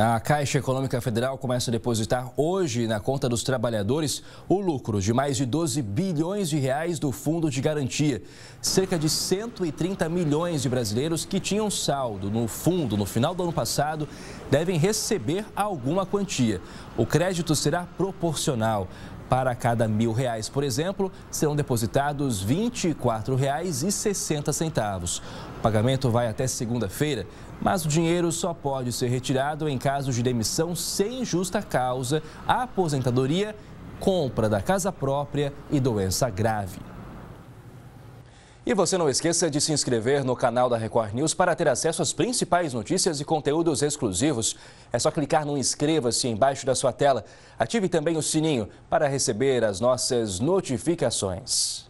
A Caixa Econômica Federal começa a depositar hoje na conta dos trabalhadores o lucro de mais de 12 bilhões de reais do Fundo de Garantia. Cerca de 130 milhões de brasileiros que tinham saldo no fundo no final do ano passado devem receber alguma quantia. O crédito será proporcional. Para cada mil reais, por exemplo, serão depositados R$ 24,60. O pagamento vai até segunda-feira, mas o dinheiro só pode ser retirado em casos de demissão sem justa causa, aposentadoria, compra da casa própria e doença grave. E você não esqueça de se inscrever no canal da Record News para ter acesso às principais notícias e conteúdos exclusivos. É só clicar no inscreva-se embaixo da sua tela. Ative também o sininho para receber as nossas notificações.